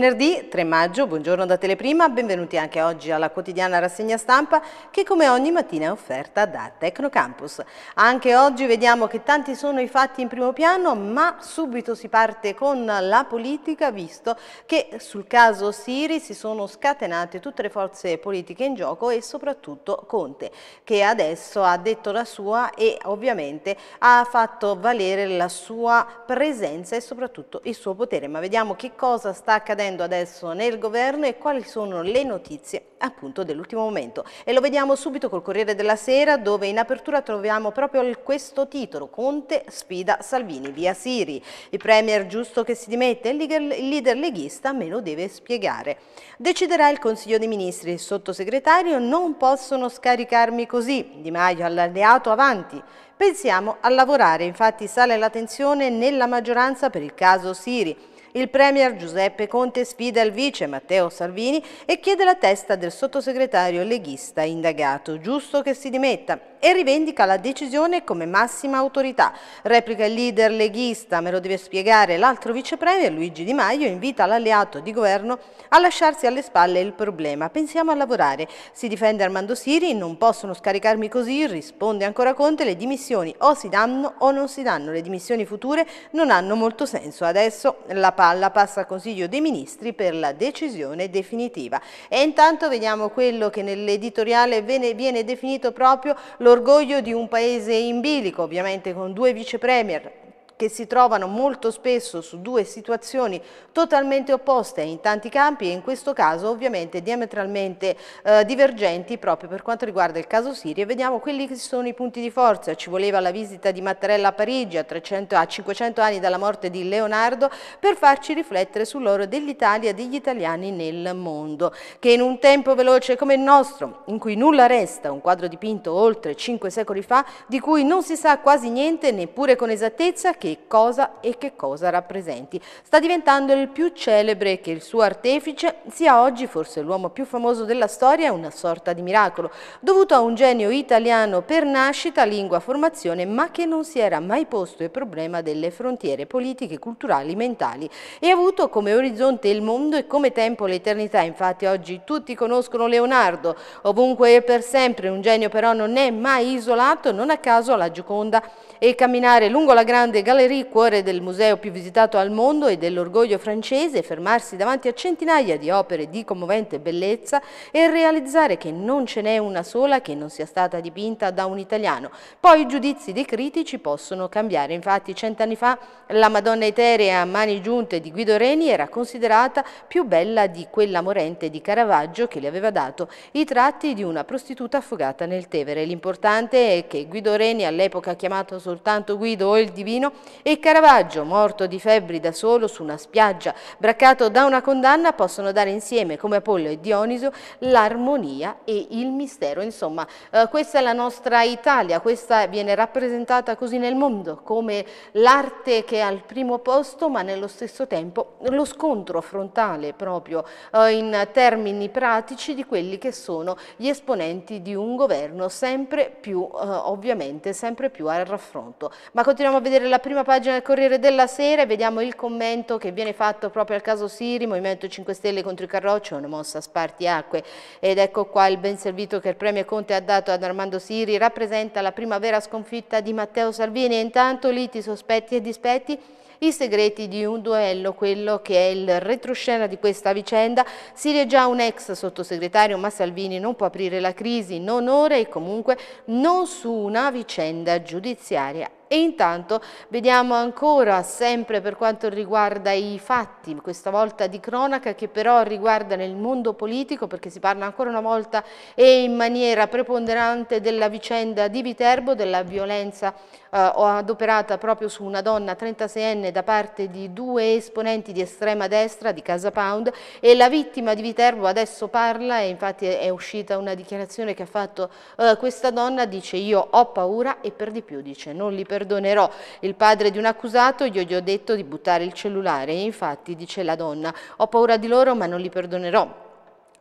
Venerdì 3 maggio, buongiorno da Teleprima, benvenuti anche oggi alla quotidiana rassegna stampa che come ogni mattina è offerta da Tecnocampus. Anche oggi vediamo che tanti sono i fatti in primo piano ma subito si parte con la politica visto che sul caso Siri si sono scatenate tutte le forze politiche in gioco e soprattutto Conte che adesso ha detto la sua e ovviamente ha fatto valere la sua presenza e soprattutto il suo potere. Ma vediamo che cosa sta accadendo accadendo adesso nel governo e quali sono le notizie appunto dell'ultimo momento. E lo vediamo subito col Corriere della Sera dove in apertura troviamo proprio questo titolo Conte sfida Salvini via Siri. Il premier giusto che si dimette, il leader leghista me lo deve spiegare. Deciderà il Consiglio dei Ministri, il sottosegretario non possono scaricarmi così, Di Maio all'alleato avanti. Pensiamo a lavorare, infatti sale la tensione nella maggioranza per il caso Siri. Il Premier Giuseppe Conte sfida il vice Matteo Salvini e chiede la testa del sottosegretario leghista indagato. Giusto che si dimetta e rivendica la decisione come massima autorità. Replica il leader leghista, me lo deve spiegare l'altro vicepremier Luigi Di Maio, invita l'alleato di governo a lasciarsi alle spalle il problema. Pensiamo a lavorare. Si difende Armando Siri, non possono scaricarmi così, risponde ancora Conte, le dimissioni o si danno o non si danno. Le dimissioni future non hanno molto senso. Adesso la palla passa al Consiglio dei Ministri per la decisione definitiva. E intanto vediamo quello che nell'editoriale viene, viene definito proprio lo L'orgoglio di un paese in bilico, ovviamente con due vice premier, che si trovano molto spesso su due situazioni totalmente opposte in tanti campi e in questo caso ovviamente diametralmente eh, divergenti proprio per quanto riguarda il caso Siria. Vediamo quelli che sono i punti di forza. Ci voleva la visita di Mattarella a Parigi a, 300, a 500 anni dalla morte di Leonardo per farci riflettere sull'oro dell'Italia e degli italiani nel mondo, che in un tempo veloce come il nostro, in cui nulla resta, un quadro dipinto oltre cinque secoli fa, di cui non si sa quasi niente neppure con esattezza, che che cosa e che cosa rappresenti. Sta diventando il più celebre che il suo artefice sia oggi forse l'uomo più famoso della storia è una sorta di miracolo, dovuto a un genio italiano per nascita, lingua, formazione, ma che non si era mai posto il problema delle frontiere politiche, culturali, mentali e ha avuto come orizzonte il mondo e come tempo l'eternità. Infatti oggi tutti conoscono Leonardo, ovunque e per sempre, un genio però non è mai isolato, non a caso la Gioconda e camminare lungo la grande Galerie, cuore del museo più visitato al mondo e dell'orgoglio francese, fermarsi davanti a centinaia di opere di commovente bellezza e realizzare che non ce n'è una sola che non sia stata dipinta da un italiano. Poi i giudizi dei critici possono cambiare, infatti cent'anni fa la Madonna Eterea a mani giunte di Guido Reni era considerata più bella di quella morente di Caravaggio che le aveva dato i tratti di una prostituta affogata nel Tevere. L'importante è che Guido Reni all'epoca chiamato soltanto Guido o il Divino, e Caravaggio, morto di febbri da solo su una spiaggia, braccato da una condanna, possono dare insieme, come Apollo e Dioniso, l'armonia e il mistero. Insomma, eh, questa è la nostra Italia, questa viene rappresentata così nel mondo, come l'arte che è al primo posto, ma nello stesso tempo lo scontro frontale proprio eh, in termini pratici di quelli che sono gli esponenti di un governo sempre più, eh, ovviamente, sempre più al raffronto confronto. Ma continuiamo a vedere la prima pagina del Corriere della Sera e vediamo il commento che viene fatto proprio al caso Siri, Movimento 5 Stelle contro i Carrocci, una mossa a spartiacque. Ed ecco qua il ben servito che il premio Conte ha dato ad Armando Siri, rappresenta la primavera sconfitta di Matteo Salvini. Intanto liti, sospetti e dispetti i segreti di un duello, quello che è il retroscena di questa vicenda. Siria già un ex sottosegretario, ma Salvini non può aprire la crisi, non ora e comunque non su una vicenda giudiziaria e intanto vediamo ancora, sempre per quanto riguarda i fatti, questa volta di cronaca che però riguarda nel mondo politico perché si parla ancora una volta e in maniera preponderante della vicenda di Viterbo, della violenza eh, adoperata proprio su una donna 36enne da parte di due esponenti di estrema destra di Casa Pound e la vittima di Viterbo adesso parla e infatti è uscita una dichiarazione che ha fatto eh, questa donna, dice io ho paura e per di più dice non li perdono perdonerò. Il padre di un accusato io gli ho detto di buttare il cellulare e infatti, dice la donna, ho paura di loro ma non li perdonerò.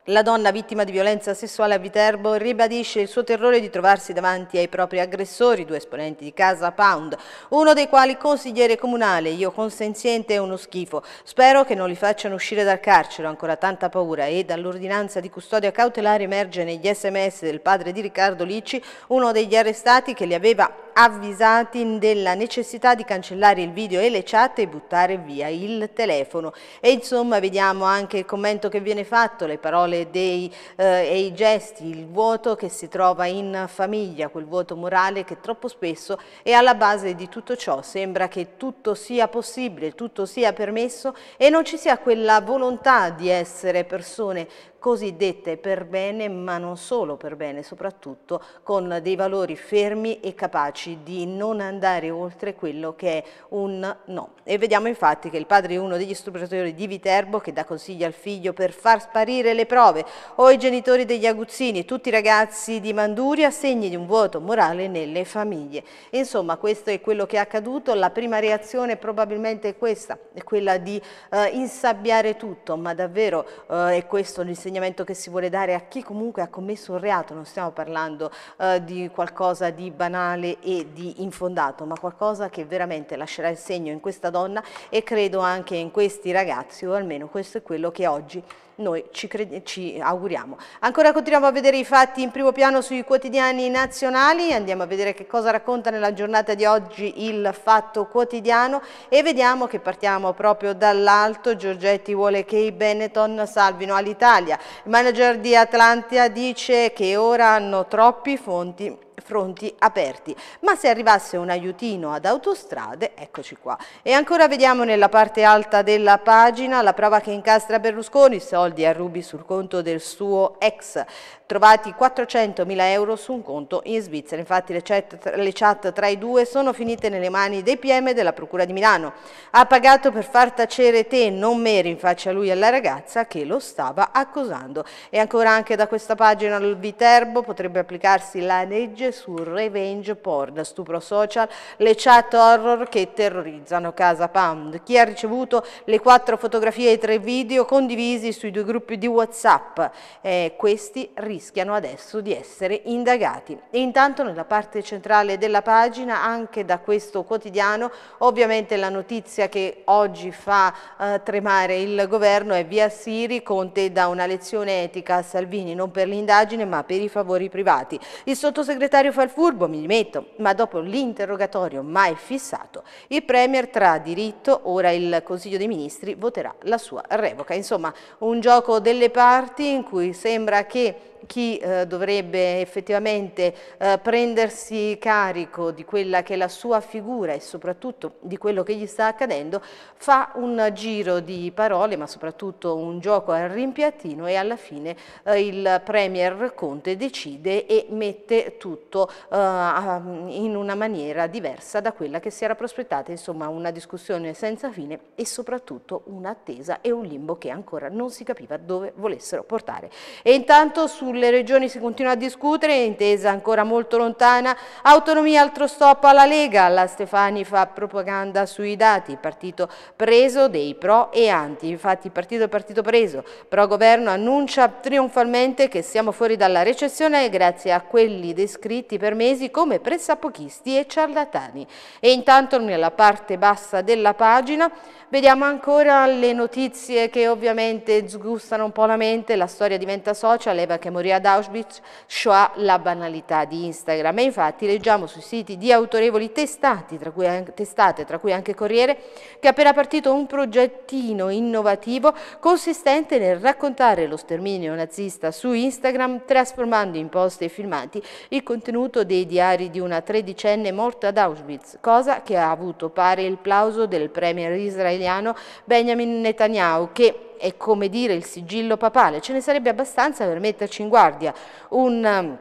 La donna vittima di violenza sessuale a Viterbo ribadisce il suo terrore di trovarsi davanti ai propri aggressori, due esponenti di Casa Pound, uno dei quali consigliere comunale, io consenziente è uno schifo. Spero che non li facciano uscire dal carcere, ho ancora tanta paura e dall'ordinanza di custodia cautelare emerge negli sms del padre di Riccardo Licci, uno degli arrestati che li aveva avvisati della necessità di cancellare il video e le chat e buttare via il telefono. E insomma vediamo anche il commento che viene fatto, le parole dei, eh, e i gesti, il vuoto che si trova in famiglia, quel vuoto morale che troppo spesso è alla base di tutto ciò. Sembra che tutto sia possibile, tutto sia permesso e non ci sia quella volontà di essere persone cosiddette per bene, ma non solo per bene, soprattutto con dei valori fermi e capaci di non andare oltre quello che è un no. E vediamo infatti che il padre di uno degli stupratori di Viterbo, che dà consigli al figlio per far sparire le prove, o i genitori degli aguzzini, tutti i ragazzi di Manduria, segni di un vuoto morale nelle famiglie. Insomma, questo è quello che è accaduto, la prima reazione probabilmente è questa, è quella di eh, insabbiare tutto, ma davvero eh, è questo il l'insegnamento che si vuole dare a chi comunque ha commesso un reato, non stiamo parlando eh, di qualcosa di banale e di infondato, ma qualcosa che veramente lascerà il segno in questa donna e credo anche in questi ragazzi, o almeno questo è quello che oggi noi ci, ci auguriamo. Ancora continuiamo a vedere i fatti in primo piano sui quotidiani nazionali, andiamo a vedere che cosa racconta nella giornata di oggi il Fatto Quotidiano e vediamo che partiamo proprio dall'alto, Giorgetti vuole che i Benetton salvino all'Italia. Il manager di Atlantia dice che ora hanno troppi fonti fronti aperti, ma se arrivasse un aiutino ad autostrade, eccoci qua. E ancora vediamo nella parte alta della pagina la prova che incastra Berlusconi, soldi a rubi sul conto del suo ex trovati 400.000 euro su un conto in Svizzera. Infatti le chat, le chat, tra i due sono finite nelle mani dei PM della Procura di Milano. Ha pagato per far tacere te, non Meri, in faccia a lui e alla ragazza che lo stava accusando. E ancora anche da questa pagina al Viterbo potrebbe applicarsi la legge sul revenge porn, stupro social, le chat horror che terrorizzano Casa Pound. Chi ha ricevuto le quattro fotografie e i tre video condivisi sui due gruppi di Whatsapp, eh, questi riescono rischiano adesso di essere indagati. E intanto nella parte centrale della pagina, anche da questo quotidiano, ovviamente la notizia che oggi fa eh, tremare il governo è via Siri, Conte dà una lezione etica a Salvini, non per l'indagine ma per i favori privati. Il sottosegretario fa il furbo, mi dimetto, ma dopo l'interrogatorio mai fissato, il Premier tra diritto, ora il Consiglio dei Ministri voterà la sua revoca. Insomma, un gioco delle parti in cui sembra che chi eh, dovrebbe effettivamente eh, prendersi carico di quella che è la sua figura e soprattutto di quello che gli sta accadendo fa un giro di parole ma soprattutto un gioco al rimpiattino e alla fine eh, il Premier Conte decide e mette tutto eh, in una maniera diversa da quella che si era prospettata, insomma una discussione senza fine e soprattutto un'attesa e un limbo che ancora non si capiva dove volessero portare. E intanto sul sulle regioni si continua a discutere, intesa ancora molto lontana, autonomia altro stop alla Lega, la Stefani fa propaganda sui dati, partito preso dei pro e anti, infatti partito partito preso, pro governo annuncia trionfalmente che siamo fuori dalla recessione grazie a quelli descritti per mesi come pressapochisti e ciarlatani. E intanto nella parte bassa della pagina Vediamo ancora le notizie che ovviamente sgustano un po' la mente, la storia diventa social, Eva che morì ad Auschwitz, Shoah, la banalità di Instagram. E infatti leggiamo sui siti di autorevoli testati, tra anche, testate, tra cui anche Corriere, che è appena partito un progettino innovativo consistente nel raccontare lo sterminio nazista su Instagram, trasformando in post e filmati il contenuto dei diari di una tredicenne morta ad Auschwitz, cosa che ha avuto pare il plauso del premier israeliano israeliano Benjamin Netanyahu che è come dire il sigillo papale, ce ne sarebbe abbastanza per metterci in guardia un um,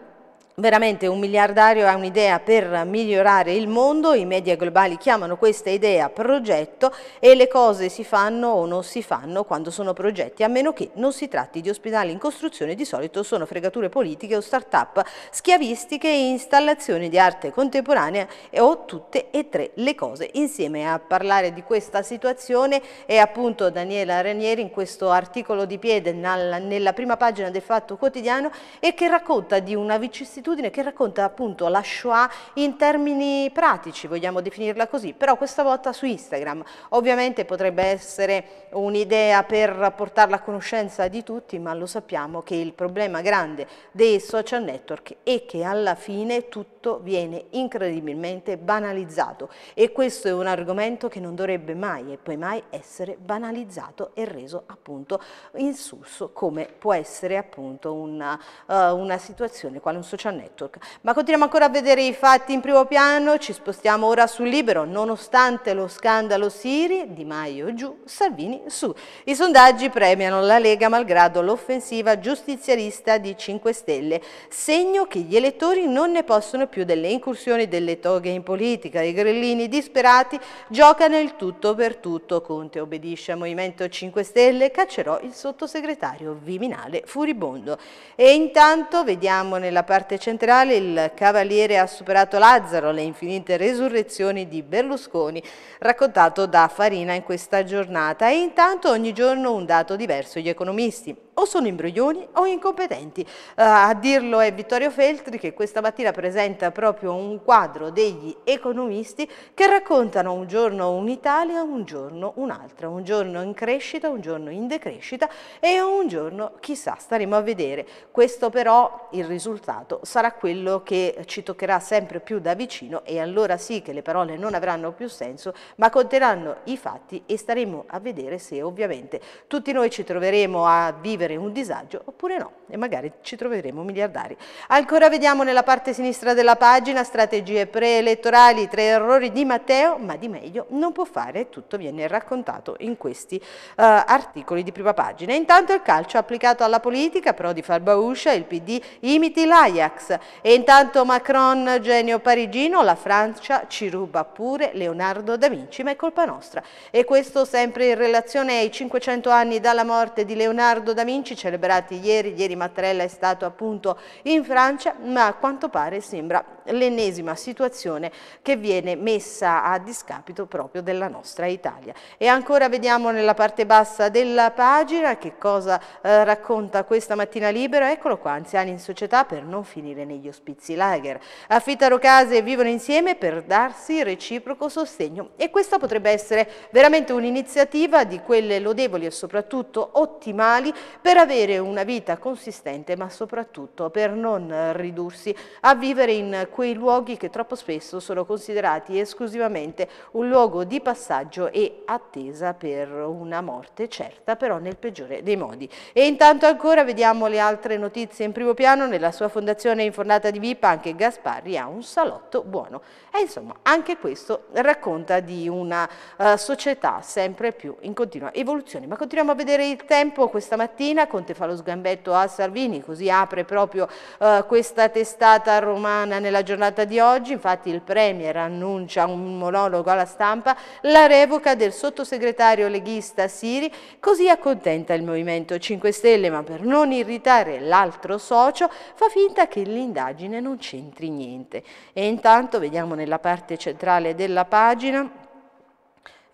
veramente un miliardario ha un'idea per migliorare il mondo, i media globali chiamano questa idea progetto e le cose si fanno o non si fanno quando sono progetti, a meno che non si tratti di ospedali in costruzione, di solito sono fregature politiche o start-up schiavistiche e installazioni di arte contemporanea o tutte e tre le cose. Insieme a parlare di questa situazione è appunto Daniela Ranieri in questo articolo di piede nella prima pagina del Fatto Quotidiano e che racconta di una vicissitudine un'abitudine che racconta appunto la Shoah in termini pratici, vogliamo definirla così, però questa volta su Instagram. Ovviamente potrebbe essere un'idea per portarla a conoscenza di tutti, ma lo sappiamo che il problema grande dei social network è che alla fine tutto viene incredibilmente banalizzato e questo è un argomento che non dovrebbe mai e poi mai essere banalizzato e reso appunto insulso come può essere appunto una, uh, una situazione quale un social network Network. Ma continuiamo ancora a vedere i fatti in primo piano, ci spostiamo ora sul Libero, nonostante lo scandalo Siri, Di Maio giù, Salvini su. I sondaggi premiano la Lega malgrado l'offensiva giustizialista di 5 Stelle, segno che gli elettori non ne possono più delle incursioni delle toghe in politica, i grillini disperati giocano il tutto per tutto, Conte obbedisce al Movimento 5 Stelle, caccerò il sottosegretario Viminale furibondo. E intanto vediamo nella parte centrale centrale il Cavaliere ha superato Lazzaro, le infinite resurrezioni di Berlusconi, raccontato da Farina in questa giornata. E intanto ogni giorno un dato diverso gli economisti o sono imbroglioni o incompetenti. Uh, a dirlo è Vittorio Feltri che questa mattina presenta proprio un quadro degli economisti che raccontano un giorno un'Italia, un giorno un'altra, un giorno in crescita, un giorno in decrescita e un giorno chissà, staremo a vedere. Questo però il risultato sarà quello che ci toccherà sempre più da vicino e allora sì che le parole non avranno più senso ma conteranno i fatti e staremo a vedere se ovviamente tutti noi ci troveremo a vivere vivere un disagio oppure no e magari ci troveremo miliardari. Ancora vediamo nella parte sinistra della pagina strategie preelettorali, tre errori di Matteo, ma di meglio non può fare, tutto viene raccontato in questi uh, articoli di prima pagina. Intanto il calcio applicato alla politica, però di il bauscia, il PD imiti l'Ajax e intanto Macron genio parigino, la Francia ci ruba pure Leonardo da Vinci, ma è colpa nostra. E questo sempre in relazione ai 500 anni dalla morte di Leonardo da Vinci Vinci celebrati ieri, ieri Mattarella è stato appunto in Francia, ma a quanto pare sembra l'ennesima situazione che viene messa a discapito proprio della nostra Italia. E ancora vediamo nella parte bassa della pagina che cosa eh, racconta questa mattina libera, eccolo qua, anziani in società per non finire negli ospizi lager. Affittano case e vivono insieme per darsi reciproco sostegno e questa potrebbe essere veramente un'iniziativa di quelle lodevoli e soprattutto ottimali per avere una vita consistente ma soprattutto per non ridursi a vivere in quei luoghi che troppo spesso sono considerati esclusivamente un luogo di passaggio e attesa per una morte certa però nel peggiore dei modi. E intanto ancora vediamo le altre notizie in primo piano, nella sua fondazione infornata di Vipa anche Gasparri ha un salotto buono e insomma anche questo racconta di una uh, società sempre più in continua evoluzione. Ma continuiamo a vedere il tempo questa mattina Farina, Conte fa lo sgambetto a Salvini, così apre proprio eh, questa testata romana nella giornata di oggi, infatti il Premier annuncia un monologo alla stampa, la revoca del sottosegretario leghista Siri, così accontenta il Movimento 5 Stelle, ma per non irritare l'altro socio fa finta che l'indagine non c'entri niente. E intanto vediamo nella parte centrale della pagina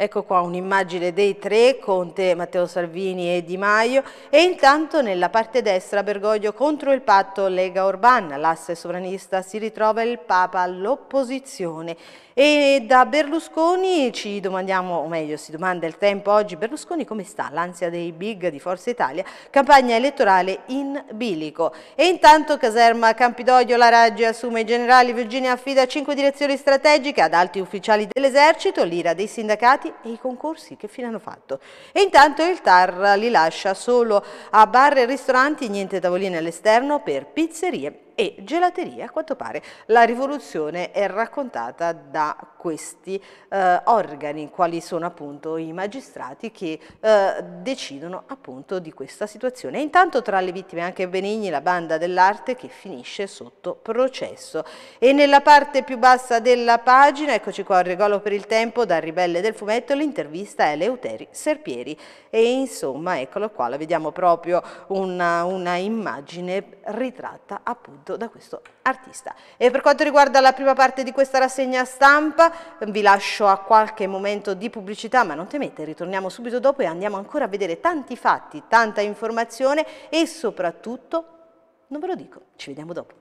Ecco qua un'immagine dei tre, Conte, Matteo Salvini e Di Maio e intanto nella parte destra Bergoglio contro il patto Lega Orban, l'asse sovranista si ritrova il Papa all'opposizione e da Berlusconi ci domandiamo, o meglio si domanda il tempo oggi, Berlusconi come sta? L'ansia dei big di Forza Italia, campagna elettorale in bilico e intanto caserma Campidoglio, la Raggi assume i generali, Virginia affida cinque direzioni strategiche ad alti ufficiali dell'esercito, l'ira dei sindacati e i concorsi, che fine hanno fatto? E intanto il TAR li lascia solo a bar e ristoranti, niente tavolini all'esterno per pizzerie e gelateria, a quanto pare la rivoluzione è raccontata da questi eh, organi, quali sono appunto i magistrati che eh, decidono appunto di questa situazione. E intanto tra le vittime anche Benigni, la banda dell'arte che finisce sotto processo. E nella parte più bassa della pagina, eccoci qua, un regalo per il tempo, dal ribelle del fumetto, l'intervista è Leuteri Serpieri. E insomma, eccolo qua, la vediamo proprio una, una immagine ritratta appunto fatto da questo artista. E per quanto riguarda la prima parte di questa rassegna stampa, vi lascio a qualche momento di pubblicità, ma non temete, ritorniamo subito dopo e andiamo ancora a vedere tanti fatti, tanta informazione e soprattutto, non ve lo dico, ci vediamo dopo.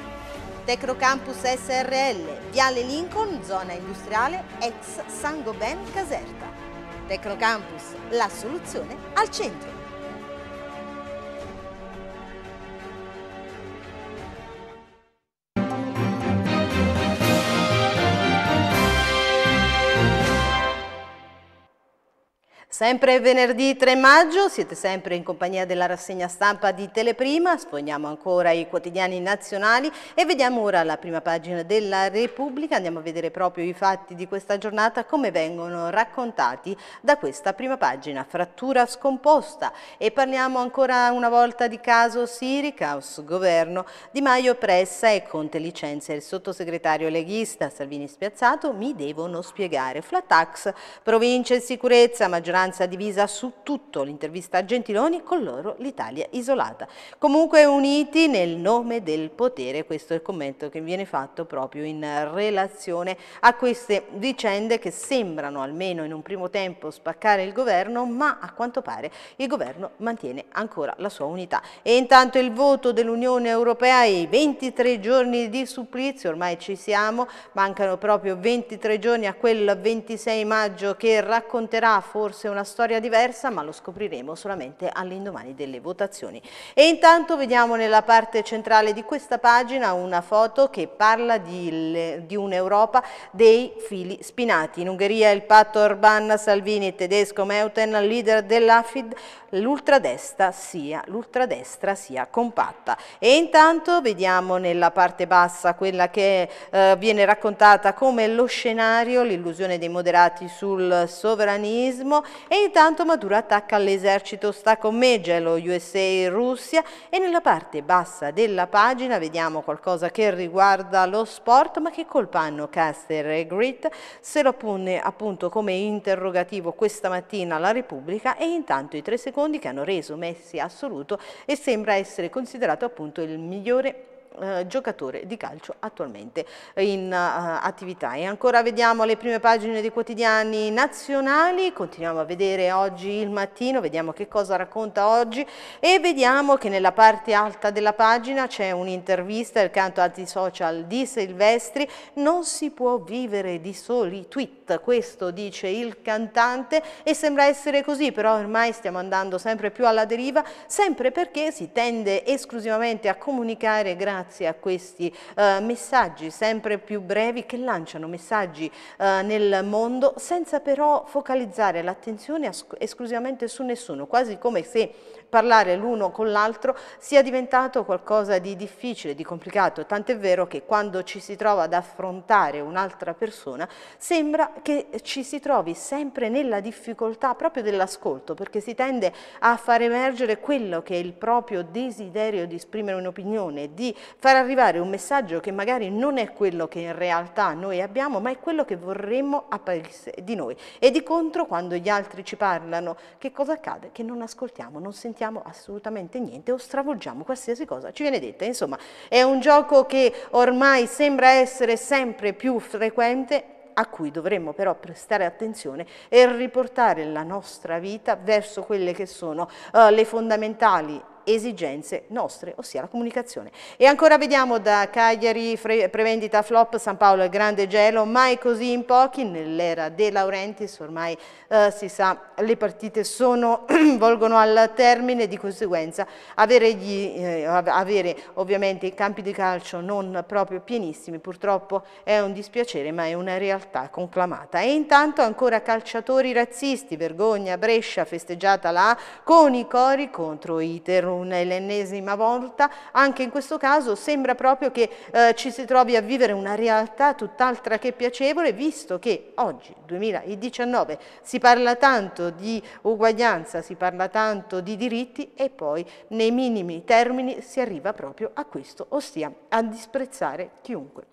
Tecnocampus SRL, Viale Lincoln, zona industriale ex San Gobain Caserta. Tecnocampus, la soluzione al centro. Sempre venerdì 3 maggio, siete sempre in compagnia della rassegna stampa di Teleprima, sfogliamo ancora i quotidiani nazionali e vediamo ora la prima pagina della Repubblica, andiamo a vedere proprio i fatti di questa giornata, come vengono raccontati da questa prima pagina, frattura scomposta e parliamo ancora una volta di caso Siri, caos governo, Di Maio pressa e Conte licenzia il sottosegretario leghista Salvini spiazzato, mi devono spiegare, flat tax, province e sicurezza, maggioranza maggioranza divisa su tutto, l'intervista a Gentiloni, con loro l'Italia isolata. Comunque uniti nel nome del potere, questo è il commento che viene fatto proprio in relazione a queste vicende che sembrano almeno in un primo tempo spaccare il governo, ma a quanto pare il governo mantiene ancora la sua unità. E intanto il voto dell'Unione Europea, e i 23 giorni di supplizio, ormai ci siamo, mancano proprio 23 giorni a quel 26 maggio che racconterà forse una una storia diversa, ma lo scopriremo solamente all'indomani delle votazioni. E intanto vediamo nella parte centrale di questa pagina una foto che parla di, di un'Europa dei fili spinati. In Ungheria il patto Orban, Salvini, e tedesco Meuten, leader dell'Afid, l'ultradestra sia, sia, compatta. E intanto vediamo nella parte bassa quella che eh, viene raccontata come lo scenario, l'illusione dei moderati sul sovranismo e intanto Maduro attacca l'esercito stacomeggia lo USA e Russia e nella parte bassa della pagina vediamo qualcosa che riguarda lo sport ma che colpa hanno Caster e Grit se lo pone appunto come interrogativo questa mattina la Repubblica e intanto i tre secondi che hanno reso Messi assoluto e sembra essere considerato appunto il migliore eh, giocatore di calcio attualmente in eh, attività. E ancora vediamo le prime pagine dei quotidiani nazionali, continuiamo a vedere oggi il mattino, vediamo che cosa racconta oggi e vediamo che nella parte alta della pagina c'è un'intervista il canto antisocial di Silvestri, non si può vivere di soli tweet, questo dice il cantante e sembra essere così, però ormai stiamo andando sempre più alla deriva, sempre perché si tende esclusivamente a comunicare grazie grazie a questi eh, messaggi sempre più brevi che lanciano messaggi eh, nel mondo senza però focalizzare l'attenzione esclusivamente su nessuno, quasi come se parlare l'uno con l'altro sia diventato qualcosa di difficile, di complicato, tant'è vero che quando ci si trova ad affrontare un'altra persona sembra che ci si trovi sempre nella difficoltà proprio dell'ascolto, perché si tende a far emergere quello che è il proprio desiderio di esprimere un'opinione, di far arrivare un messaggio che magari non è quello che in realtà noi abbiamo, ma è quello che vorremmo apparisse di noi. E di contro, quando gli altri ci parlano, che cosa accade? Che non ascoltiamo, non sentiamo accettiamo assolutamente niente o stravolgiamo qualsiasi cosa ci viene detta. Insomma, è un gioco che ormai sembra essere sempre più frequente a cui dovremmo però prestare attenzione e riportare la nostra vita verso quelle che sono uh, le fondamentali esigenze nostre, ossia la comunicazione. E ancora vediamo da Cagliari, prevendita flop, San Paolo il grande gelo, mai così in pochi, nell'era De Laurentiis ormai eh, si sa le partite sono, volgono al termine, di conseguenza avere, gli, eh, avere ovviamente i campi di calcio non proprio pienissimi purtroppo è un dispiacere ma è una realtà conclamata. E intanto ancora calciatori razzisti, vergogna Brescia festeggiata là con i cori contro i terroristi l'ennesima volta, anche in questo caso sembra proprio che eh, ci si trovi a vivere una realtà tutt'altra che piacevole, visto che oggi, 2019, si parla tanto di uguaglianza, si parla tanto di diritti e poi nei minimi termini si arriva proprio a questo, ossia a disprezzare chiunque.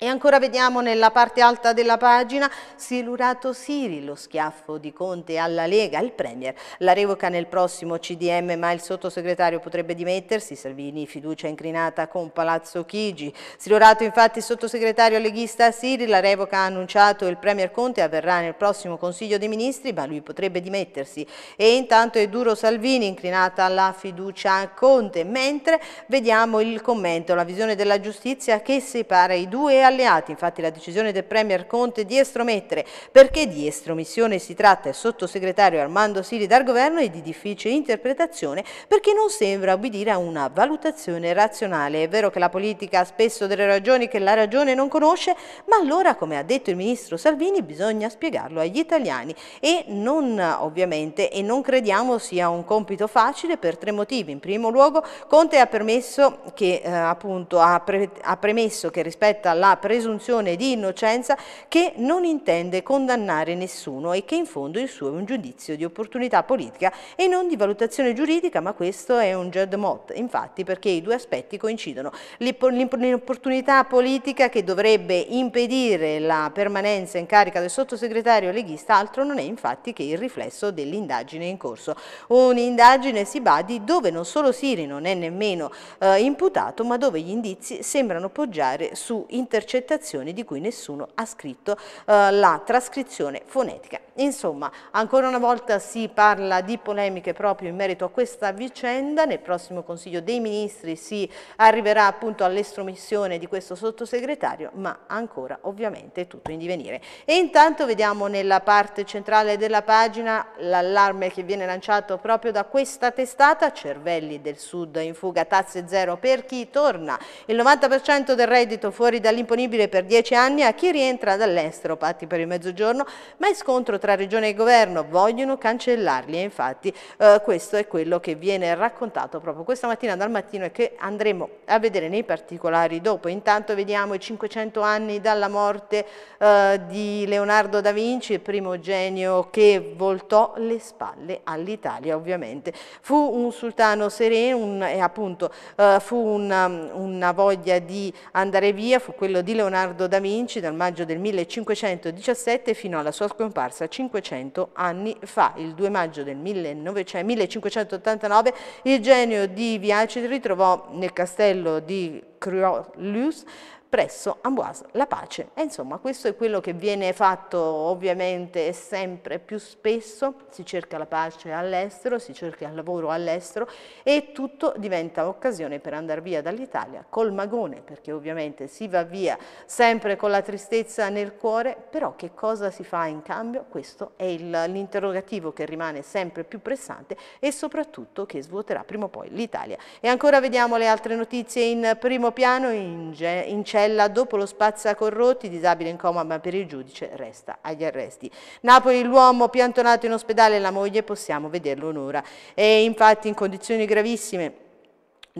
E ancora vediamo nella parte alta della pagina silurato Siri lo schiaffo di Conte alla Lega, il Premier. La revoca nel prossimo CDM ma il sottosegretario potrebbe dimettersi, Salvini fiducia incrinata con Palazzo Chigi. Silurato infatti il sottosegretario leghista Siri, la revoca ha annunciato il Premier Conte avverrà nel prossimo Consiglio dei Ministri ma lui potrebbe dimettersi. E intanto è duro Salvini incrinata la fiducia a Conte, mentre vediamo il commento, la visione della giustizia che separa i due alleati, infatti la decisione del Premier Conte di estromettere, perché di estromissione si tratta il sottosegretario Armando Siri dal governo è di difficile interpretazione perché non sembra obbedire a una valutazione razionale. È vero che la politica ha spesso delle ragioni che la ragione non conosce, ma allora, come ha detto il ministro Salvini, bisogna spiegarlo agli italiani e non ovviamente e non crediamo sia un compito facile per tre motivi. In primo luogo Conte ha, permesso che, eh, appunto, ha, pre ha premesso che rispetto alla presunzione di innocenza che non intende condannare nessuno e che in fondo il suo è un giudizio di opportunità politica e non di valutazione giuridica, ma questo è un Jed Mott, infatti perché i due aspetti coincidono. L'opportunità politica che dovrebbe impedire la permanenza in carica del sottosegretario leghista altro non è infatti che il riflesso dell'indagine in corso. Un'indagine, si badi, dove non solo Siri non è nemmeno eh, imputato, ma dove gli indizi sembrano poggiare su intercettazioni intercettazioni di cui nessuno ha scritto eh, la trascrizione fonetica. Insomma, ancora una volta si parla di polemiche proprio in merito a questa vicenda, nel prossimo Consiglio dei Ministri si arriverà appunto all'estromissione di questo sottosegretario, ma ancora ovviamente tutto in divenire. E intanto vediamo nella parte centrale della pagina l'allarme che viene lanciato proprio da questa testata, cervelli del sud in fuga, tasse zero per chi torna, il 90% del reddito fuori dall'imponibile per 10 anni a chi rientra dall'estero, patti per il mezzogiorno, ma è scontro tra tra Regione e Governo, vogliono cancellarli e infatti eh, questo è quello che viene raccontato proprio questa mattina dal mattino e che andremo a vedere nei particolari dopo. Intanto vediamo i 500 anni dalla morte eh, di Leonardo da Vinci, il primo genio che voltò le spalle all'Italia ovviamente. Fu un sultano sereno un, e appunto eh, fu una, um, una voglia di andare via, fu quello di Leonardo da Vinci dal maggio del 1517 fino alla sua scomparsa 500 anni fa. Il 2 maggio del 1900, 1589 il genio di Viaci ritrovò nel castello di Croix-Luz presso Amboise la pace. E insomma questo è quello che viene fatto ovviamente sempre più spesso, si cerca la pace all'estero, si cerca il lavoro all'estero e tutto diventa occasione per andare via dall'Italia col magone, perché ovviamente si va via sempre con la tristezza nel cuore, però che cosa si fa in cambio? Questo è l'interrogativo che rimane sempre più pressante e soprattutto che svuoterà prima o poi l'Italia. E ancora vediamo le altre notizie in primo piano, in, in cella dopo lo spazzacorrotti, disabile in coma ma per il giudice resta agli arresti. Napoli l'uomo piantonato in ospedale, e la moglie possiamo vederlo un'ora. E infatti in condizioni gravissime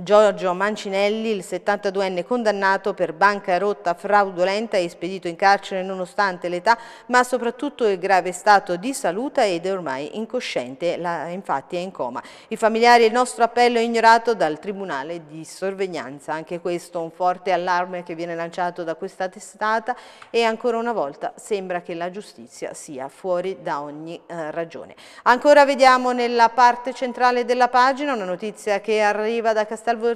Giorgio Mancinelli, il 72enne condannato per bancarotta fraudolenta e spedito in carcere nonostante l'età, ma soprattutto il grave stato di salute ed è ormai incosciente, la, infatti è in coma. I familiari, il nostro appello è ignorato dal Tribunale di Sorveglianza. Anche questo un forte allarme che viene lanciato da questa testata e ancora una volta sembra che la giustizia sia fuori da ogni eh, ragione. Ancora vediamo nella parte centrale della pagina una notizia che arriva da Castellano salvo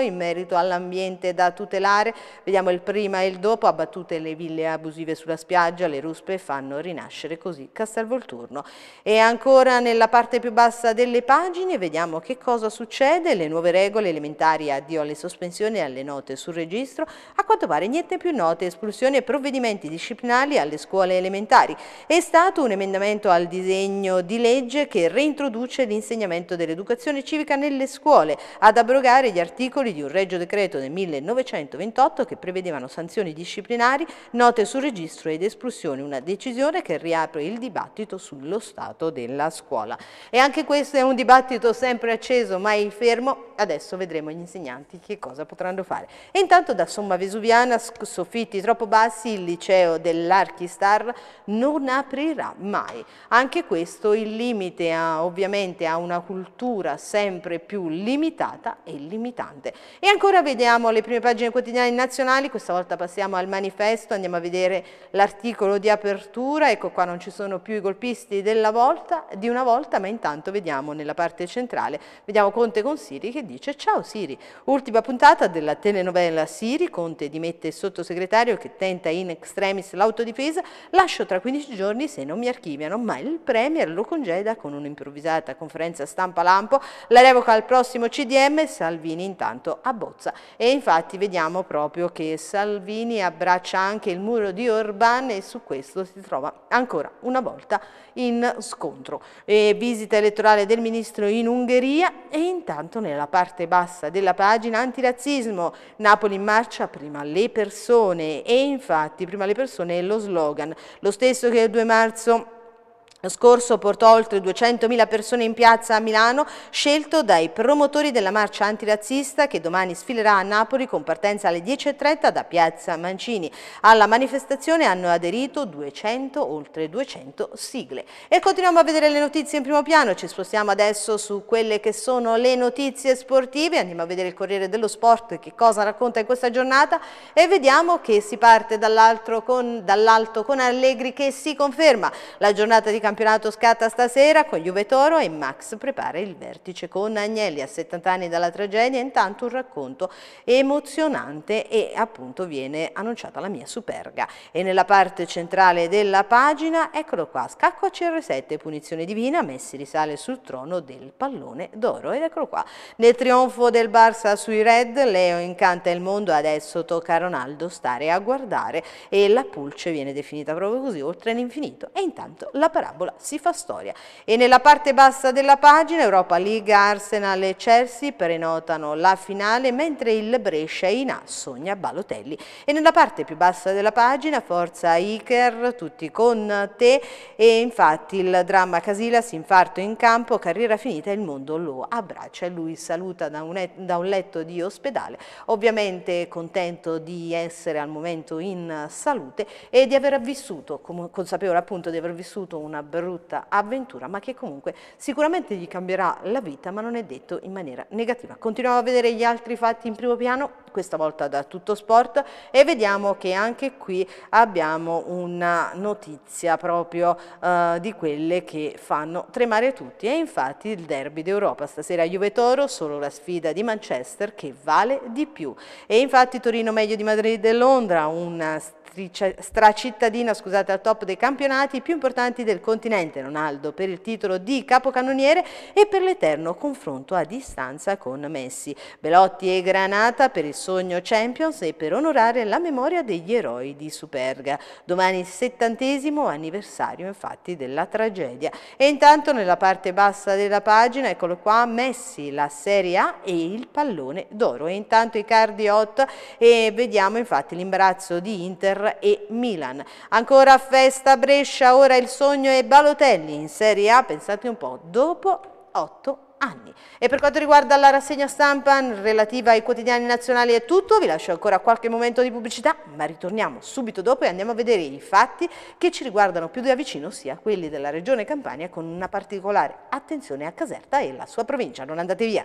in merito all'ambiente da tutelare, vediamo il prima e il dopo, abbattute le ville abusive sulla spiaggia, le ruspe fanno rinascere così Castelvolturno. E ancora nella parte più bassa delle pagine vediamo che cosa succede, le nuove regole elementari, addio alle sospensioni e alle note sul registro, a quanto pare niente più note, espulsione e provvedimenti disciplinali alle scuole elementari. È stato un emendamento al disegno di legge che reintroduce l'insegnamento dell'educazione civica nelle scuole, ad ad abrogare gli articoli di un regio Decreto del 1928 che prevedevano sanzioni disciplinari, note sul registro ed espulsione, una decisione che riapre il dibattito sullo stato della scuola. E anche questo è un dibattito sempre acceso, mai fermo, adesso vedremo gli insegnanti che cosa potranno fare. E intanto da Somma Vesuviana, soffitti troppo bassi, il liceo dell'Archistar non aprirà mai. Anche questo il limite a, ovviamente a una cultura sempre più limitata e limitante. E ancora vediamo le prime pagine quotidiane nazionali, questa volta passiamo al manifesto, andiamo a vedere l'articolo di apertura, ecco qua non ci sono più i golpisti volta, di una volta, ma intanto vediamo nella parte centrale, vediamo Conte con Siri che dice ciao Siri, ultima puntata della telenovela Siri, Conte dimette il sottosegretario che tenta in extremis l'autodifesa, lascio tra 15 giorni se non mi archiviano, ma il Premier lo congeda con un'improvvisata conferenza stampa lampo, la revoca al prossimo CDM, Salvini intanto abbozza e infatti vediamo proprio che Salvini abbraccia anche il muro di Orban e su questo si trova ancora una volta in scontro. E visita elettorale del ministro in Ungheria e intanto nella parte parte bassa della pagina, antirazzismo, Napoli in marcia, prima le persone e infatti prima le persone è lo slogan, lo stesso che il 2 marzo lo scorso portò oltre 200.000 persone in piazza a Milano, scelto dai promotori della marcia antirazzista che domani sfilerà a Napoli con partenza alle 10.30 da piazza Mancini. Alla manifestazione hanno aderito 200, oltre 200 sigle. E continuiamo a vedere le notizie in primo piano, ci spostiamo adesso su quelle che sono le notizie sportive, andiamo a vedere il Corriere dello Sport che cosa racconta in questa giornata e vediamo che si parte dall'alto con, dall con Allegri che si conferma la giornata di campionato scatta stasera con Juve Toro e Max prepara il vertice con Agnelli a 70 anni dalla tragedia, intanto un racconto emozionante e appunto viene annunciata la mia superga. E nella parte centrale della pagina, eccolo qua, scacco a CR7, punizione divina, Messi risale sul trono del pallone d'oro ed eccolo qua. Nel trionfo del Barça sui Red, Leo incanta il mondo, adesso tocca a Ronaldo stare a guardare e la pulce viene definita proprio così, oltre all'infinito. e intanto la parola parabola, si fa storia. E nella parte bassa della pagina Europa League, Arsenal e Chelsea prenotano la finale, mentre il Brescia in A sogna Balotelli. E nella parte più bassa della pagina Forza Iker, tutti con te, e infatti il dramma Casilas, infarto in campo, carriera finita, il mondo lo abbraccia e lui saluta da un, da un letto di ospedale, ovviamente contento di essere al momento in salute e di aver vissuto, consapevole appunto di aver vissuto una brutta avventura ma che comunque sicuramente gli cambierà la vita ma non è detto in maniera negativa. Continuiamo a vedere gli altri fatti in primo piano, questa volta da Tutto Sport e vediamo che anche qui abbiamo una notizia proprio eh, di quelle che fanno tremare tutti e infatti il derby d'Europa stasera Juve-Toro solo la sfida di Manchester che vale di più e infatti Torino meglio di Madrid e Londra una stracittadina scusate, al top dei campionati più importanti del continente, Ronaldo per il titolo di capocannoniere e per l'eterno confronto a distanza con Messi. Belotti e Granata per il sogno Champions e per onorare la memoria degli eroi di Superga. Domani il settantesimo anniversario infatti della tragedia. E intanto nella parte bassa della pagina, eccolo qua, Messi, la Serie A e il pallone d'oro. E intanto i cardi Cardiot e vediamo infatti l'imbarazzo di Inter e Milan. Ancora festa Brescia, ora il sogno e Balotelli in Serie A, pensate un po', dopo 8 anni. Anni. E per quanto riguarda la rassegna stampa relativa ai quotidiani nazionali è tutto, vi lascio ancora qualche momento di pubblicità, ma ritorniamo subito dopo e andiamo a vedere i fatti che ci riguardano più da vicino, sia quelli della regione Campania, con una particolare attenzione a Caserta e la sua provincia. Non andate via!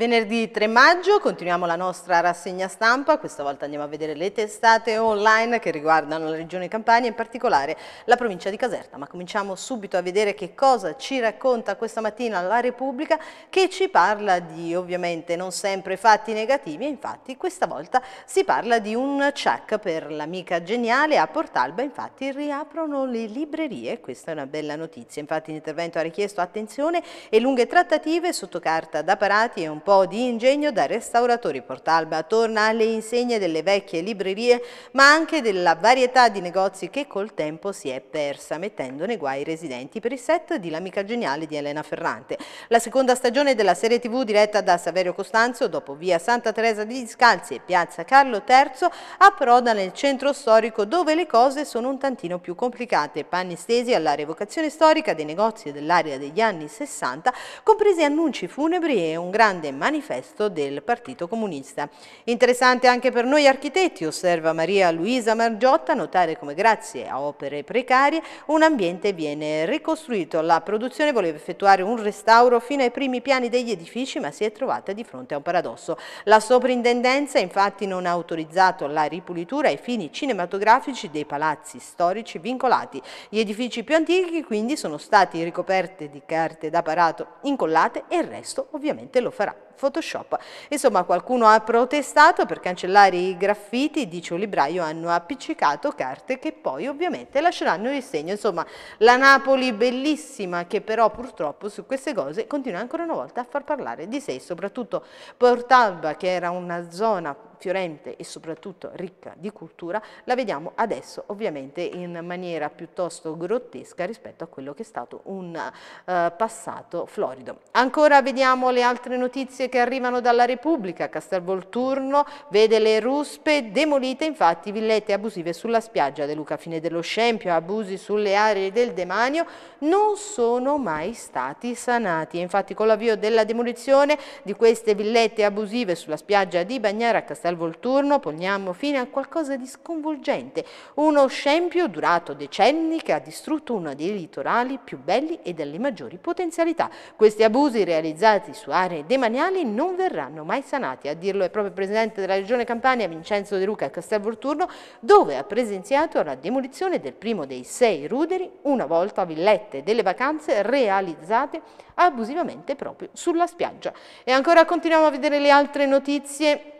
Venerdì 3 maggio continuiamo la nostra rassegna stampa, questa volta andiamo a vedere le testate online che riguardano la regione Campania, in particolare la provincia di Caserta, ma cominciamo subito a vedere che cosa ci racconta questa mattina la Repubblica che ci parla di ovviamente non sempre fatti negativi infatti questa volta si parla di un check per l'amica geniale a Portalba, infatti riaprono le librerie, questa è una bella notizia, infatti l'intervento ha richiesto attenzione e lunghe trattative sotto carta da parati e un po' po' di ingegno da restauratori Portalba torna alle insegne delle vecchie librerie ma anche della varietà di negozi che col tempo si è persa mettendo nei guai i residenti per il set di L'amica geniale di Elena Ferrante. La seconda stagione della serie tv diretta da Saverio Costanzo dopo via Santa Teresa di Scalzi e piazza Carlo III approda nel centro storico dove le cose sono un tantino più complicate. Panni stesi alla revocazione storica dei negozi dell'area degli anni 60 compresi annunci funebri e un grande manifesto del Partito Comunista. Interessante anche per noi architetti, osserva Maria Luisa Margiotta, notare come grazie a opere precarie un ambiente viene ricostruito. La produzione voleva effettuare un restauro fino ai primi piani degli edifici ma si è trovata di fronte a un paradosso. La soprintendenza infatti non ha autorizzato la ripulitura ai fini cinematografici dei palazzi storici vincolati. Gli edifici più antichi quindi sono stati ricoperti di carte da parato incollate e il resto ovviamente lo farà Photoshop. Insomma qualcuno ha protestato per cancellare i graffiti, dice un libraio, hanno appiccicato carte che poi ovviamente lasceranno il segno. Insomma la Napoli bellissima che però purtroppo su queste cose continua ancora una volta a far parlare di sé, soprattutto Portalba che era una zona fiorente e soprattutto ricca di cultura, la vediamo adesso ovviamente in maniera piuttosto grottesca rispetto a quello che è stato un eh, passato florido. Ancora vediamo le altre notizie che arrivano dalla Repubblica, Castelvolturno vede le ruspe demolite infatti villette abusive sulla spiaggia De Luca Fine dello Scempio, abusi sulle aree del demanio non sono mai stati sanati, infatti con l'avvio della demolizione di queste villette abusive sulla spiaggia di Bagnara a Castelvolturno dal Volturno poniamo fine a qualcosa di sconvolgente, uno scempio durato decenni che ha distrutto uno dei litorali più belli e delle maggiori potenzialità. Questi abusi realizzati su aree demaniali non verranno mai sanati, a dirlo è proprio il Presidente della Regione Campania Vincenzo De Luca a Castel Volturno, dove ha presenziato la demolizione del primo dei sei ruderi, una volta villette delle vacanze realizzate abusivamente proprio sulla spiaggia. E ancora continuiamo a vedere le altre notizie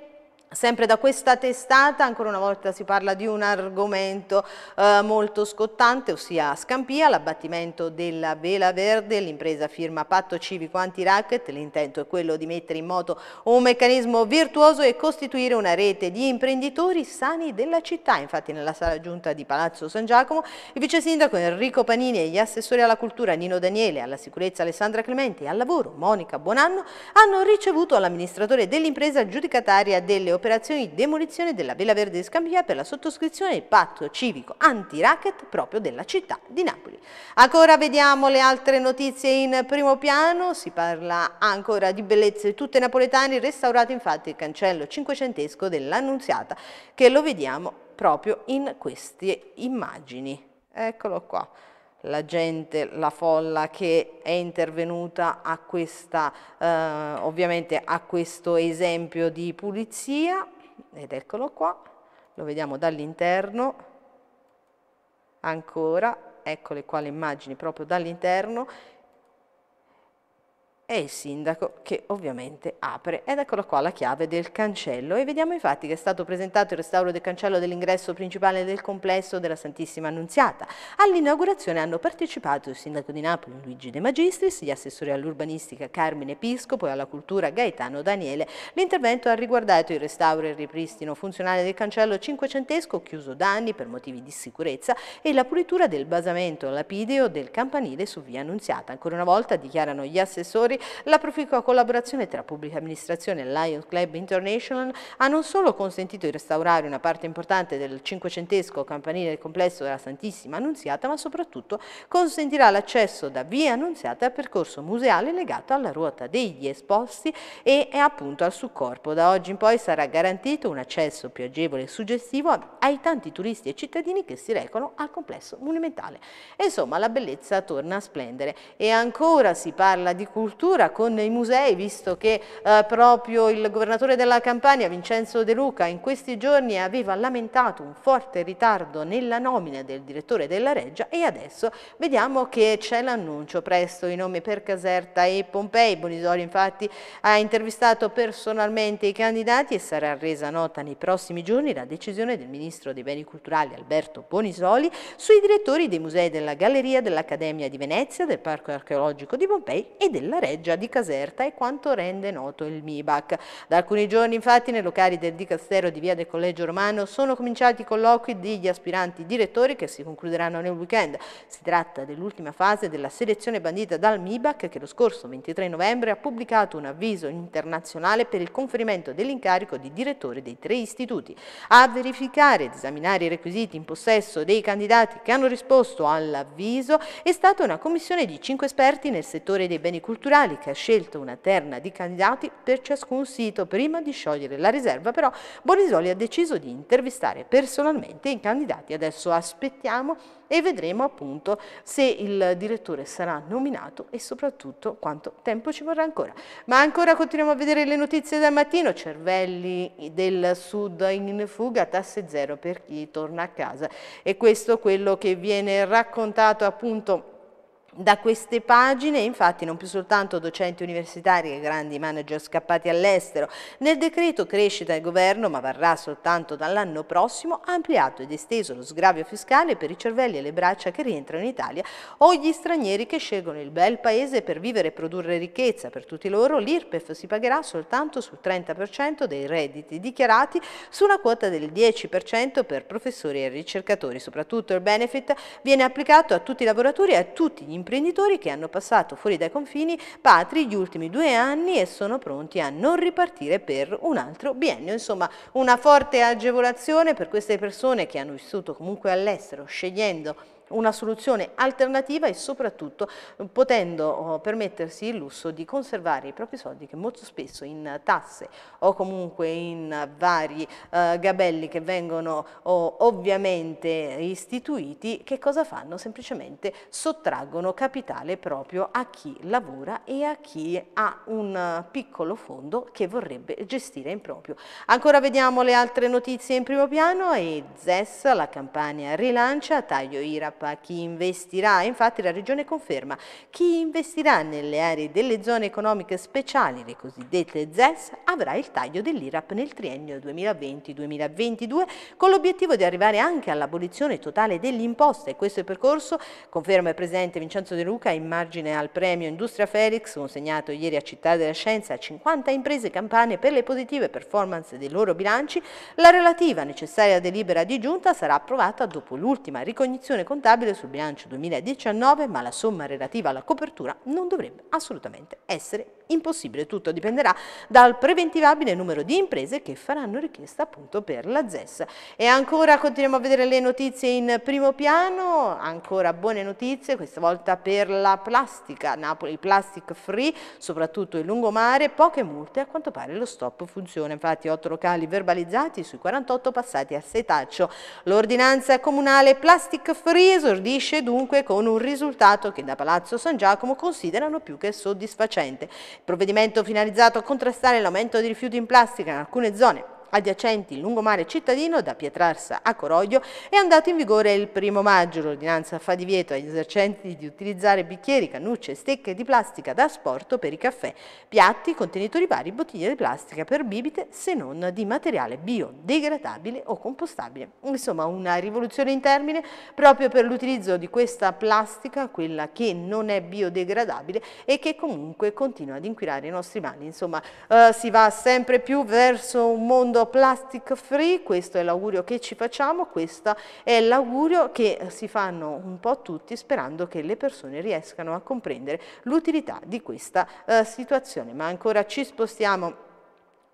Sempre da questa testata ancora una volta si parla di un argomento eh, molto scottante, ossia Scampia, l'abbattimento della Vela Verde, l'impresa firma patto civico anti-racket, l'intento è quello di mettere in moto un meccanismo virtuoso e costituire una rete di imprenditori sani della città, infatti nella sala giunta di Palazzo San Giacomo il vice sindaco Enrico Panini e gli assessori alla cultura Nino Daniele, alla sicurezza Alessandra Clementi e al lavoro Monica Buonanno hanno ricevuto l'amministratore dell'impresa giudicataria delle operazioni operazioni di demolizione della Vela Verde di Scambia per la sottoscrizione del patto civico anti-racket proprio della città di Napoli. Ancora vediamo le altre notizie in primo piano, si parla ancora di bellezze tutte napoletane, restaurato infatti il cancello cinquecentesco dell'Annunziata che lo vediamo proprio in queste immagini. Eccolo qua la gente, la folla che è intervenuta a, questa, eh, ovviamente a questo esempio di pulizia, ed eccolo qua, lo vediamo dall'interno, ancora, eccole qua le immagini proprio dall'interno, è il sindaco che ovviamente apre. Ed eccola qua la chiave del cancello e vediamo infatti che è stato presentato il restauro del cancello dell'ingresso principale del complesso della Santissima Annunziata. All'inaugurazione hanno partecipato il sindaco di Napoli Luigi De Magistris, gli assessori all'urbanistica Carmine Episcopo e alla cultura Gaetano Daniele. L'intervento ha riguardato il restauro e il ripristino funzionale del cancello cinquecentesco chiuso da anni per motivi di sicurezza e la pulitura del basamento lapideo del campanile su via Annunziata. Ancora una volta dichiarano gli assessori la proficua collaborazione tra pubblica amministrazione e Lion Club International ha non solo consentito di restaurare una parte importante del cinquecentesco campanile del complesso della Santissima Annunziata, ma soprattutto consentirà l'accesso da via Annunziata al percorso museale legato alla ruota degli esposti e appunto al suo corpo. Da oggi in poi sarà garantito un accesso più agevole e suggestivo ai tanti turisti e cittadini che si recano al complesso monumentale. Insomma, la bellezza torna a splendere e ancora si parla di cultura chiusura con i musei, visto che eh, proprio il governatore della Campania, Vincenzo De Luca, in questi giorni aveva lamentato un forte ritardo nella nomina del direttore della Reggia e adesso vediamo che c'è l'annuncio presto i nomi per Caserta e Pompei. Bonisoli infatti ha intervistato personalmente i candidati e sarà resa nota nei prossimi giorni la decisione del Ministro dei Beni Culturali Alberto Bonisoli sui direttori dei musei della Galleria, dell'Accademia di Venezia, del Parco Archeologico di Pompei e della Reggia Reggia di Caserta e quanto rende noto il MIBAC. Da alcuni giorni infatti nei locali del Dicastero di Via del Collegio Romano sono cominciati i colloqui degli aspiranti direttori che si concluderanno nel weekend. Si tratta dell'ultima fase della selezione bandita dal MIBAC che lo scorso 23 novembre ha pubblicato un avviso internazionale per il conferimento dell'incarico di direttore dei tre istituti. A verificare ed esaminare i requisiti in possesso dei candidati che hanno risposto all'avviso è stata una commissione di cinque esperti nel settore dei beni culturali Statali che ha scelto una terna di candidati per ciascun sito. Prima di sciogliere la riserva però Bonisoli ha deciso di intervistare personalmente i candidati. Adesso aspettiamo e vedremo appunto se il direttore sarà nominato e soprattutto quanto tempo ci vorrà ancora. Ma ancora continuiamo a vedere le notizie del mattino, cervelli del sud in fuga, tasse zero per chi torna a casa. E questo è quello che viene raccontato appunto da queste pagine, infatti, non più soltanto docenti universitari e grandi manager scappati all'estero, nel decreto crescita il governo, ma varrà soltanto dall'anno prossimo, ha ampliato ed esteso lo sgravio fiscale per i cervelli e le braccia che rientrano in Italia o gli stranieri che scelgono il bel paese per vivere e produrre ricchezza. Per tutti loro l'IRPEF si pagherà soltanto sul 30% dei redditi dichiarati, su una quota del 10% per professori e ricercatori. Soprattutto il benefit viene applicato a tutti i lavoratori e a tutti gli imprenditori che hanno passato fuori dai confini patri gli ultimi due anni e sono pronti a non ripartire per un altro biennio. Insomma, una forte agevolazione per queste persone che hanno vissuto comunque all'estero, scegliendo una soluzione alternativa e soprattutto eh, potendo oh, permettersi il lusso di conservare i propri soldi che molto spesso in tasse o comunque in vari eh, gabelli che vengono oh, ovviamente istituiti, che cosa fanno? Semplicemente sottraggono capitale proprio a chi lavora e a chi ha un piccolo fondo che vorrebbe gestire in proprio. Ancora vediamo le altre notizie in primo piano e ZES, la campagna rilancia, taglio IRAP chi investirà, infatti la Regione conferma, chi investirà nelle aree delle zone economiche speciali, le cosiddette ZES, avrà il taglio dell'IRAP nel triennio 2020-2022 con l'obiettivo di arrivare anche all'abolizione totale dell'imposta e questo è il percorso, conferma il Presidente Vincenzo De Luca in margine al premio Industria Felix consegnato ieri a Città della Scienza a 50 imprese campane per le positive performance dei loro bilanci, la relativa necessaria delibera di giunta sarà approvata dopo l'ultima ricognizione contabile stabile sul bilancio 2019, ma la somma relativa alla copertura non dovrebbe assolutamente essere Impossibile, tutto dipenderà dal preventivabile numero di imprese che faranno richiesta appunto per la ZES. E ancora continuiamo a vedere le notizie in primo piano, ancora buone notizie, questa volta per la plastica, Napoli Plastic Free, soprattutto in lungomare, poche multe, a quanto pare lo stop funziona, infatti 8 locali verbalizzati sui 48 passati a setaccio. L'ordinanza comunale Plastic Free esordisce dunque con un risultato che da Palazzo San Giacomo considerano più che soddisfacente provvedimento finalizzato a contrastare l'aumento di rifiuti in plastica in alcune zone adiacenti il lungomare cittadino da Pietrarsa a Coroglio è andato in vigore il primo maggio. L'ordinanza fa divieto agli esercenti di utilizzare bicchieri, cannucce e stecche di plastica da asporto per i caffè, piatti, contenitori vari, bottiglie di plastica per bibite se non di materiale biodegradabile o compostabile. Insomma una rivoluzione in termine proprio per l'utilizzo di questa plastica, quella che non è biodegradabile e che comunque continua ad inquinare i nostri mani. Insomma eh, si va sempre più verso un mondo mondo plastic free, questo è l'augurio che ci facciamo, questo è l'augurio che si fanno un po' tutti sperando che le persone riescano a comprendere l'utilità di questa eh, situazione. Ma ancora ci spostiamo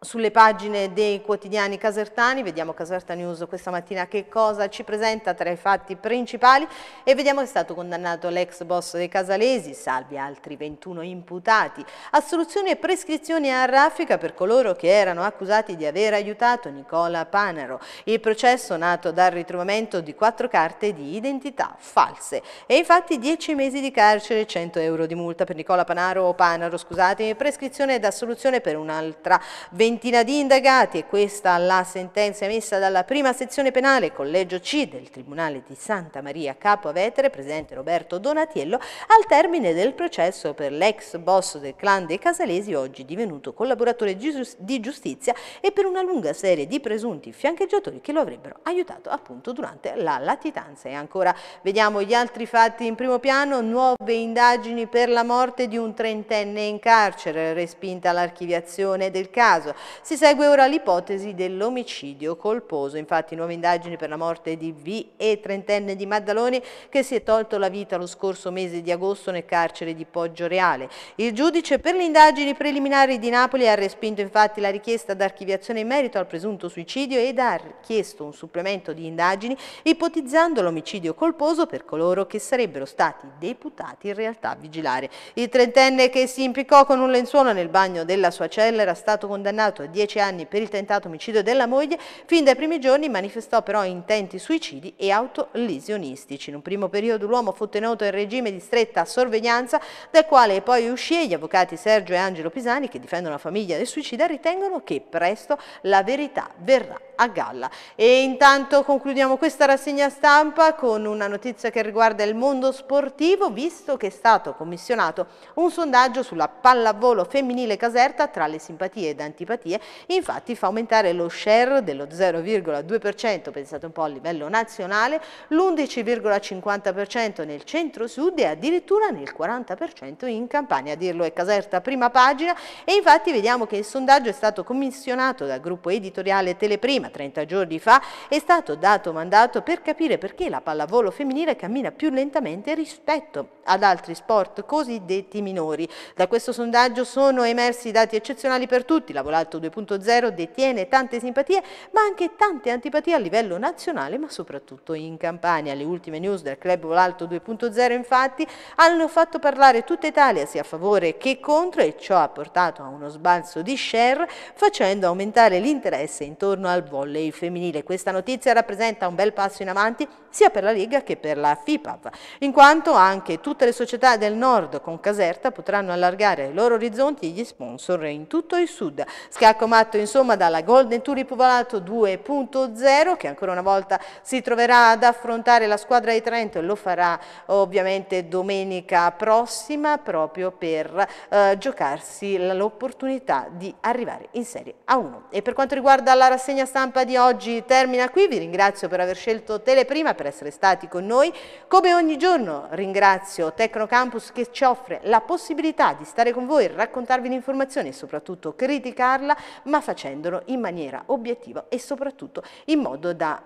sulle pagine dei quotidiani casertani, vediamo Caserta News questa mattina che cosa ci presenta tra i fatti principali e vediamo che è stato condannato l'ex boss dei Casalesi, salvi altri 21 imputati, Assoluzione e prescrizione a raffica per coloro che erano accusati di aver aiutato Nicola Panero, il processo nato dal ritrovamento di quattro carte di identità false e infatti 10 mesi di carcere e 100 euro di multa per Nicola Panaro o Panaro, scusate, prescrizione ed assoluzione per un'altra 20 ventina di indagati e questa la sentenza emessa dalla prima sezione penale collegio C del Tribunale di Santa Maria Capo Vetere, presente Roberto Donatiello, al termine del processo per l'ex boss del clan dei Casalesi, oggi divenuto collaboratore di giustizia e per una lunga serie di presunti fiancheggiatori che lo avrebbero aiutato appunto durante la latitanza. E ancora vediamo gli altri fatti in primo piano, nuove indagini per la morte di un trentenne in carcere, respinta l'archiviazione del caso. Si segue ora l'ipotesi dell'omicidio colposo. Infatti nuove indagini per la morte di V e trentenne di Maddaloni che si è tolto la vita lo scorso mese di agosto nel carcere di Poggio Reale. Il giudice per le indagini preliminari di Napoli ha respinto infatti la richiesta d'archiviazione in merito al presunto suicidio ed ha chiesto un supplemento di indagini ipotizzando l'omicidio colposo per coloro che sarebbero stati deputati in realtà a vigilare. Il trentenne che si impiccò con un lenzuolo nel bagno della sua cella era stato condannato condannato a 10 anni per il tentato omicidio della moglie, fin dai primi giorni manifestò però intenti suicidi e autolesionistici. In un primo periodo l'uomo fu tenuto in regime di stretta sorveglianza, dal quale poi uscì e gli avvocati Sergio e Angelo Pisani, che difendono la famiglia del suicida, ritengono che presto la verità verrà a galla. E intanto concludiamo questa rassegna stampa con una notizia che riguarda il mondo sportivo, visto che è stato commissionato un sondaggio sulla pallavolo femminile caserta tra le simpatie ed antipatie, infatti fa aumentare lo share dello 0,2%, pensate un po' a livello nazionale, l'11,50% nel centro-sud e addirittura nel 40% in Campania, a dirlo è Caserta prima pagina e infatti vediamo che il sondaggio è stato commissionato dal gruppo editoriale Teleprima prima, 30 giorni fa, è stato dato mandato per capire perché la pallavolo femminile cammina più lentamente rispetto ad altri sport cosiddetti minori. Da questo sondaggio sono emersi dati eccezionali per tutti, la Volalto 2.0 detiene tante simpatie ma anche tante antipatie a livello nazionale ma soprattutto in Campania. Le ultime news del club Volalto 2.0 infatti hanno fatto parlare tutta Italia sia a favore che contro e ciò ha portato a uno sbalzo di share facendo aumentare l'interesse intorno al volo volley femminile. Questa notizia rappresenta un bel passo in avanti sia per la Lega che per la FIPAV, in quanto anche tutte le società del nord con Caserta potranno allargare i loro orizzonti e gli sponsor in tutto il sud. Scacco matto insomma dalla Golden Tour Ripuvalato 2.0 che ancora una volta si troverà ad affrontare la squadra di Trento e lo farà ovviamente domenica prossima proprio per eh, giocarsi l'opportunità di arrivare in Serie A1. E per quanto riguarda la rassegna stampa stampa di oggi termina qui, vi ringrazio per aver scelto Teleprima, per essere stati con noi. Come ogni giorno ringrazio Tecnocampus che ci offre la possibilità di stare con voi, raccontarvi l'informazione e soprattutto criticarla, ma facendolo in maniera obiettiva e soprattutto in modo da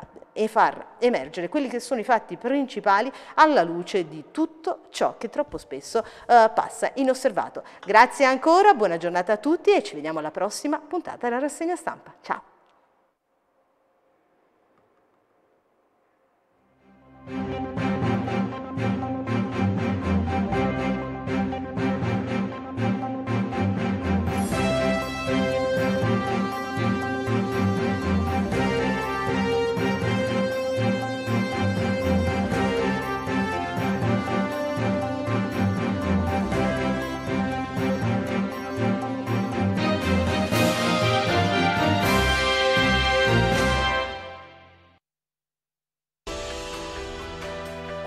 far emergere quelli che sono i fatti principali alla luce di tutto ciò che troppo spesso eh, passa inosservato. Grazie ancora, buona giornata a tutti e ci vediamo alla prossima puntata della rassegna stampa. Ciao!